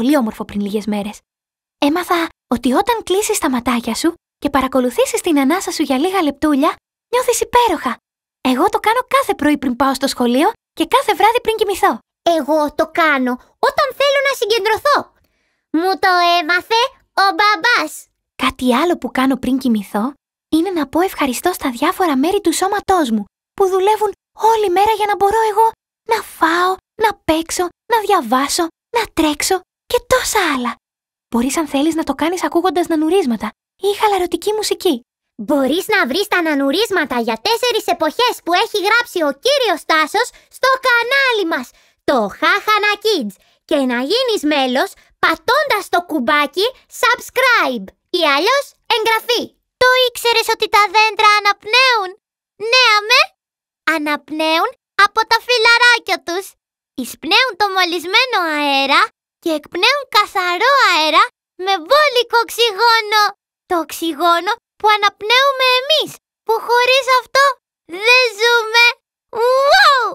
πολύ όμορφο πριν λίγες μέρες. Έμαθα ότι όταν κλείσεις τα ματάκια σου και παρακολουθήσεις την ανάσα σου για λίγα λεπτούλια, νιώθεις υπέροχα. Εγώ το κάνω κάθε πρωί πριν πάω στο σχολείο και κάθε βράδυ πριν κοιμηθώ. Εγώ το κάνω όταν θέλω να συγκεντρωθώ. Μου το έμαθε ο μπαμπάς. Κάτι άλλο που κάνω πριν κοιμηθώ είναι να πω ευχαριστώ στα διάφορα μέρη του σώματός μου που δουλεύουν όλη μέρα για να μπορώ εγώ να φάω, να παίξω, να διαβάσω, να τρέξω και τόσα άλλα. Μπορείς αν θέλεις να το κάνεις ακούγοντας νανουρίσματα ή χαλαρωτική μουσική. Μπορείς να βρεις τα νανουρίσματα για τέσσερις εποχές που έχει γράψει ο κύριος Τάσος στο κανάλι μας, το Χάχανα Kids, και να γίνεις μέλος πατώντας το κουμπάκι subscribe ή αλλιώς εγγραφή. Το ήξερες ότι τα δέντρα αναπνέουν. Ναι, αμέ. Αναπνέουν από τα φιλαράκια τους. Εισπνέουν το μολυσμένο αέρα και εκπνέουν καθαρό αέρα με βόλικο οξυγόνο. Το οξυγόνο που αναπνέουμε εμείς, που χωρίς αυτό δεν ζούμε. Wow!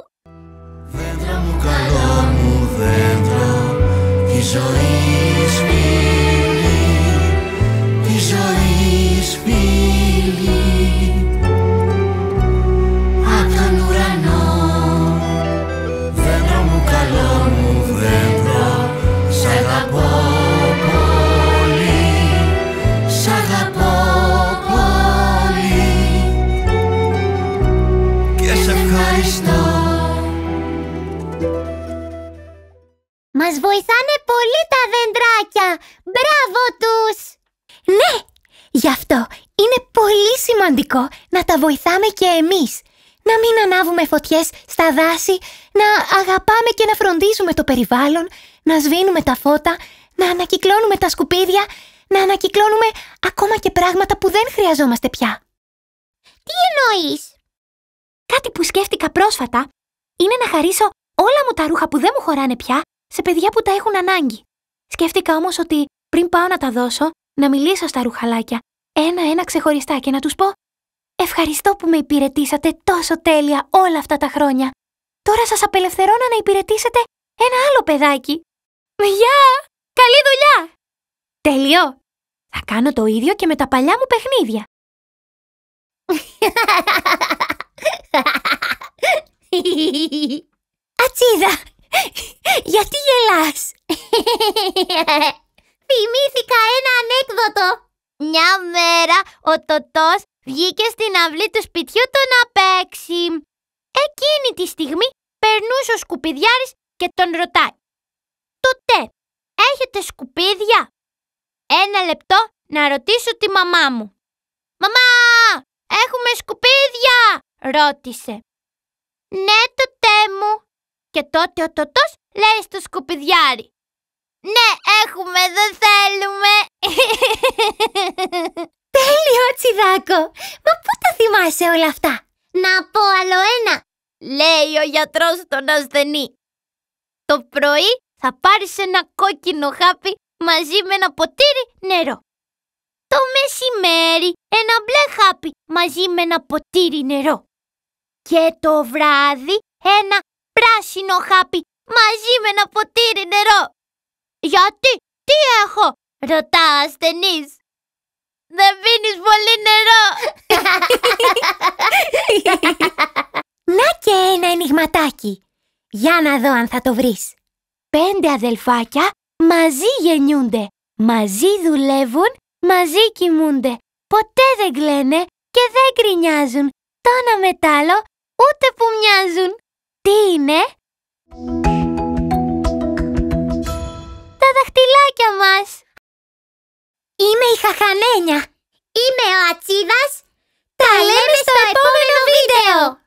μου καλό μου η ζωή Μας βοηθάνε πολύ τα δεντράκια. Μπράβο τους! Ναι, γι' αυτό είναι πολύ σημαντικό να τα βοηθάμε και εμείς. Να μην ανάβουμε φωτιές στα δάση, να αγαπάμε και να φροντίζουμε το περιβάλλον, να σβήνουμε τα φώτα, να ανακυκλώνουμε τα σκουπίδια, να ανακυκλώνουμε ακόμα και πράγματα που δεν χρειαζόμαστε πια. Τι εννοείς? Κάτι που σκέφτηκα πρόσφατα είναι να χαρίσω όλα μου τα ρούχα που δεν μου χωράνε πια σε παιδιά που τα έχουν ανάγκη. Σκέφτηκα όμως ότι πριν πάω να τα δώσω, να μιλήσω στα ρουχαλάκια, ένα-ένα ξεχωριστά και να τους πω: Ευχαριστώ που με υπηρετήσατε τόσο τέλεια όλα αυτά τα χρόνια. Τώρα σας απελευθερώνω να υπηρετήσετε ένα άλλο παιδάκι. Γεια! Καλή δουλειά! Τέλειο! Θα κάνω το ίδιο και με τα παλιά μου παιχνίδια. Ατσίδα! Κιάς! Θυμήθηκα ένα ανέκδοτο. Μια μέρα ο Τωτός βγήκε στην αυλή του σπιτιού του να παίξει. Εκείνη τη στιγμή περνούσε ο σκουπιδιάρης και τον ρωτάει. Τότε, έχετε σκουπίδια? Ένα λεπτό να ρωτήσω τη μαμά μου. Μαμά, έχουμε σκουπίδια, ρώτησε. Ναι, και τότε ο τότος λέει στο σκουπιδιάρι «Ναι, έχουμε, δεν θέλουμε» Τέλειο, Τσιδάκο! Μα πού τα θυμάσαι όλα αυτά! Να πω άλλο ένα! Λέει ο γιατρός τον ασθενή Το πρωί θα πάρεις ένα κόκκινο χάπι μαζί με ένα ποτήρι νερό Το μεσημέρι ένα μπλε χάπι μαζί με ένα ποτήρι νερό και το βράδυ ένα πράσινο χάπι μαζί με ένα ποτήρι νερό. Γιατί, τι έχω, ρωτά ασθενής. Δεν πίνεις πολύ νερό. να και ένα ενηγματάκι Για να δω αν θα το βρεις. Πέντε αδελφάκια μαζί γεννιούνται, μαζί δουλεύουν, μαζί κοιμούνται. Ποτέ δεν κλαίνε και δεν γκρινιάζουν. Τόνα μετάλλο ούτε που μοιάζουν. Τι είναι? Τα δαχτυλάκια μας! Είμαι η Χαχανένια! Είμαι ο Ατσίδας! Τα, λέμε στο, επόμενο βίντεο.